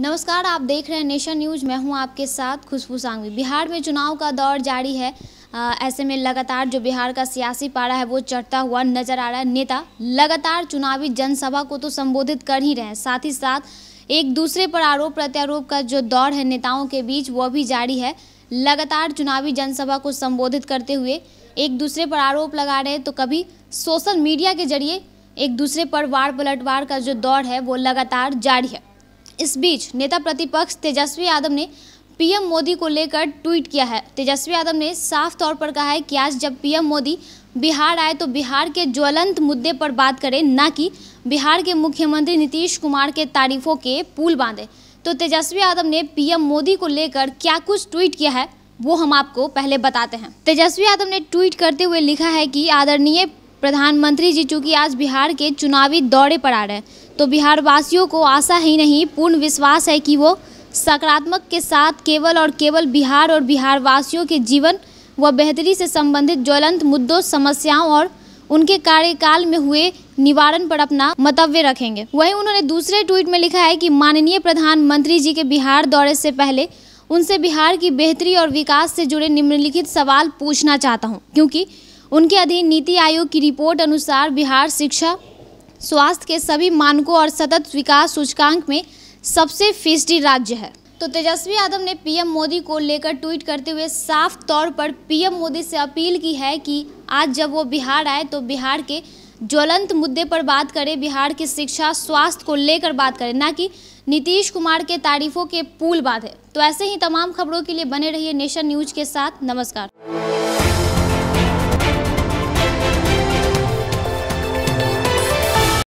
नमस्कार आप देख रहे हैं नेशन न्यूज मैं हूं आपके साथ खुशबू सांगवी बिहार में चुनाव का दौर जारी है आ, ऐसे में लगातार जो बिहार का सियासी पारा है वो चढ़ता हुआ नजर आ रहा है नेता लगातार चुनावी जनसभा को तो संबोधित कर ही रहे हैं साथ ही साथ एक दूसरे पर आरोप प्रत्यारोप का जो दौर है नेताओं के बीच वो भी जारी है लगातार चुनावी जनसभा को संबोधित करते हुए एक दूसरे पर आरोप लगा रहे हैं तो कभी सोशल मीडिया के जरिए एक दूसरे पर वार पलटवार का जो दौर है वो लगातार जारी है इस बीच नेता प्रतिपक्ष तेजस्वी यादव ने पीएम मोदी को लेकर ट्वीट किया है तेजस्वी यादव ने साफ तौर पर कहा है कि आज जब पीएम मोदी बिहार आए तो बिहार के ज्वलंत मुद्दे पर बात करें न कि बिहार के मुख्यमंत्री नीतीश कुमार के तारीफों के पुल बांधे तो तेजस्वी यादव ने पीएम मोदी को लेकर क्या कुछ ट्वीट किया है वो हम आपको पहले बताते हैं तेजस्वी यादव ने ट्वीट करते हुए लिखा है कि आदरणीय प्रधानमंत्री जी चूँकि आज बिहार के चुनावी दौरे पर आ रहे हैं तो बिहार वासियों को आशा ही नहीं पूर्ण विश्वास है कि वो सकारात्मक के साथ केवल और केवल बिहार और बिहार वासियों के जीवन व बेहतरी से संबंधित ज्वलंत मुद्दों समस्याओं और उनके कार्यकाल में हुए निवारण पर अपना मतव्य रखेंगे वहीं उन्होंने दूसरे ट्वीट में लिखा है कि माननीय प्रधानमंत्री जी के बिहार दौरे से पहले उनसे बिहार की बेहतरी और विकास से जुड़े निम्नलिखित सवाल पूछना चाहता हूँ क्योंकि उनके अधीन नीति आयोग की रिपोर्ट अनुसार बिहार शिक्षा स्वास्थ्य के सभी मानकों और सतत विकास सूचकांक में सबसे फीसदी राज्य है तो तेजस्वी यादव ने पीएम मोदी को लेकर ट्वीट करते हुए साफ तौर पर पीएम मोदी से अपील की है कि आज जब वो बिहार आए तो बिहार के ज्वलंत मुद्दे पर बात करें बिहार की शिक्षा स्वास्थ्य को लेकर बात करें ना कि नीतीश कुमार के तारीफों के पुल बाधे तो ऐसे ही तमाम खबरों के लिए बने रहिए नेशन न्यूज के साथ नमस्कार